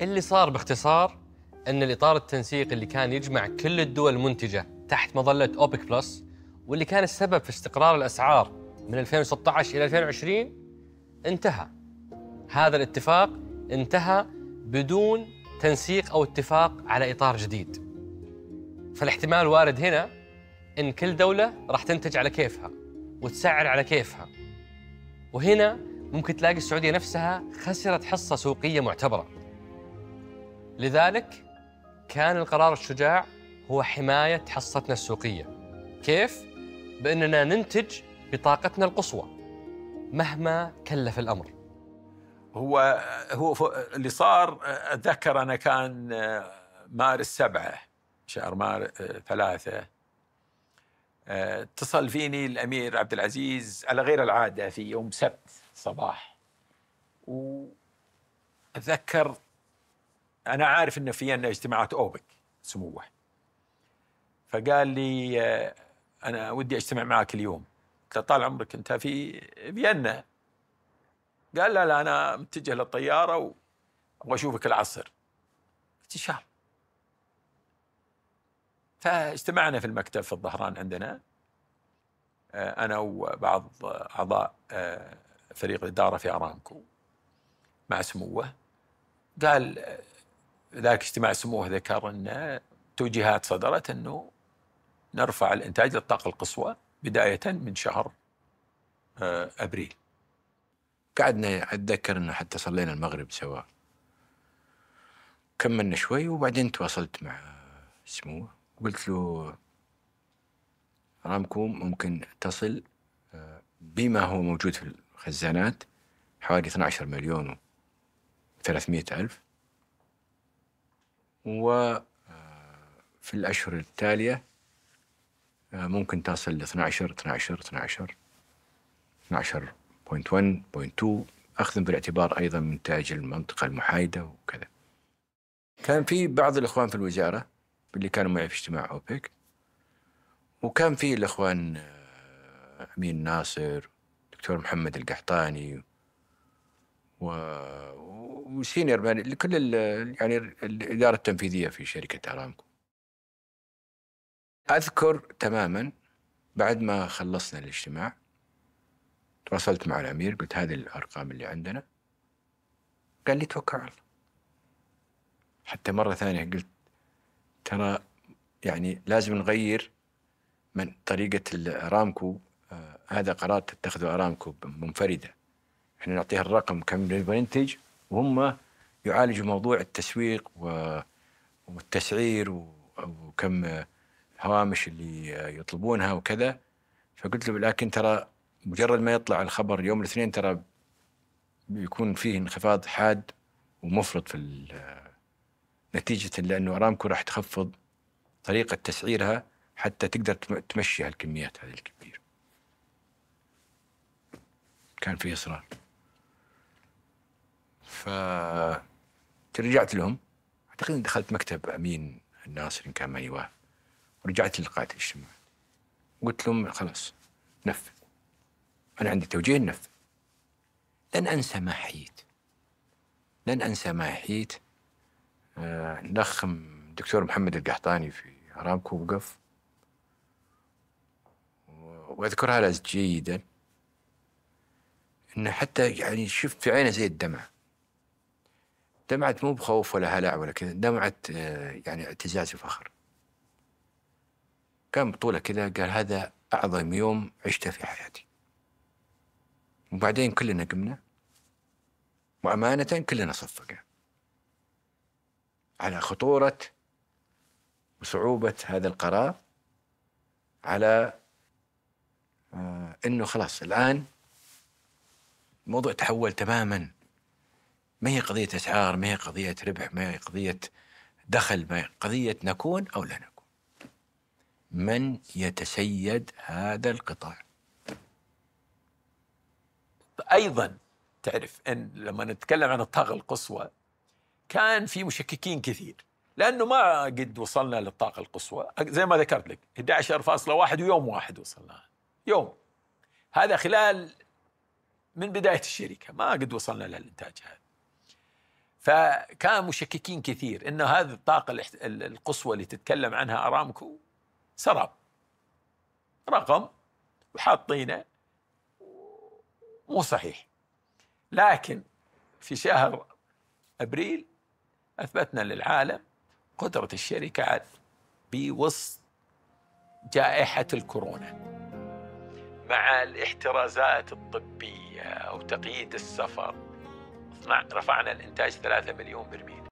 اللي صار باختصار أن الإطار التنسيقي اللي كان يجمع كل الدول المنتجة تحت مظلة أوبك بلس واللي كان السبب في استقرار الأسعار من 2016 إلى 2020 انتهى هذا الاتفاق انتهى بدون تنسيق أو اتفاق على إطار جديد فالاحتمال وارد هنا ان كل دوله راح تنتج على كيفها وتسعر على كيفها وهنا ممكن تلاقي السعوديه نفسها خسرت حصه سوقيه معتبره لذلك كان القرار الشجاع هو حماية حصتنا السوقية كيف؟ بأننا ننتج بطاقتنا القصوى مهما كلف الأمر هو هو اللي صار أتذكر أنا كان آه، مارس سبعة شهر مارس آه، ثلاثة آه، اتصل فيني الأمير عبد العزيز على غير العادة في يوم سبت صباح اتذكر انا عارف ان في عندنا اجتماعات اوبك سموه فقال لي آه، انا ودي اجتمع معك اليوم قلت طال عمرك انت في فيينا قال لا لا انا متجه للطياره وابغى اشوفك العصر قلت ان شاء الله فاجتمعنا في المكتب في الظهران عندنا آه، انا وبعض اعضاء آه، فريق الاداره في ارامكو مع سموه قال ذاك اجتماع سموه ذكر ان توجيهات صدرت انه نرفع الانتاج للطاقه القصوى بدايه من شهر آه، ابريل قعدنا اتذكر انه حتى صلينا المغرب سوا كملنا شوي وبعدين تواصلت مع سموه قلت له رامكو ممكن تصل آه، بما هو موجود في الخزانات حوالي 12 مليون و 300 ألف وفي آه، الأشهر التالية آه، ممكن تصل ل 12 12 12 12.1.2 أخذا بالاعتبار أيضا تاج المنطقة المحايدة وكذا كان في بعض الإخوان في الوزارة اللي كانوا معي في اجتماع أوبك وكان في الإخوان آه، أمين ناصر دكتور محمد القحطاني و... وسينيور مان ال... يعني الاداره التنفيذيه في شركه ارامكو اذكر تماما بعد ما خلصنا الاجتماع تواصلت مع الامير قلت هذه الارقام اللي عندنا قال لي توكل على الله حتى مره ثانيه قلت ترى يعني لازم نغير من طريقه ارامكو آه هذا قرار تتخذه ارامكو منفرده احنا نعطيها الرقم كم نبغى ننتج وهم يعالجوا موضوع التسويق والتسعير وكم هوامش اللي يطلبونها وكذا فقلت له لكن ترى مجرد ما يطلع الخبر يوم الاثنين ترى بيكون فيه انخفاض حاد ومفرط في نتيجة لأنه أرامكو راح تخفض طريقة تسعيرها حتى تقدر تمشي هالكميات هذه الكبيرة كان في إصرار ف آه، رجعت لهم اعتقد دخلت مكتب امين الناصر ان كان ما يواه ورجعت للقائد الاجتماع قلت لهم خلاص نفذ انا عندي توجيه نفذ لن انسى ما حييت لن انسى ما حييت الاخ آه الدكتور محمد القحطاني في ارامكو وقف واذكرها لازم جيدا انه حتى يعني شفت في عينه زي الدمع دمعة مو بخوف ولا هلع ولا كذا دمعة آه، يعني اعتزاز وفخر كان بطولة كذا قال هذا أعظم يوم عشته في حياتي وبعدين كلنا قمنا وأمانة كلنا صفقنا على خطورة وصعوبة هذا القرار على آه أنه خلاص الآن الموضوع تحول تماماً ما هي قضية أسعار ما هي قضية ربح ما هي قضية دخل ما هي قضية نكون أو لا نكون من يتسيد هذا القطاع أيضا تعرف أن لما نتكلم عن الطاقة القصوى كان في مشككين كثير لأنه ما قد وصلنا للطاقة القصوى زي ما ذكرت لك 11.1 ويوم واحد وصلنا يوم هذا خلال من بداية الشركة ما قد وصلنا للإنتاج هذا فكان مشككين كثير انه هذه الطاقه القصوى اللي تتكلم عنها ارامكو سراب رقم وحاطينه مو صحيح لكن في شهر ابريل اثبتنا للعالم قدره الشركه على بوسط جائحه الكورونا مع الاحترازات الطبيه وتقييد السفر رفعنا الإنتاج 3 مليون برميل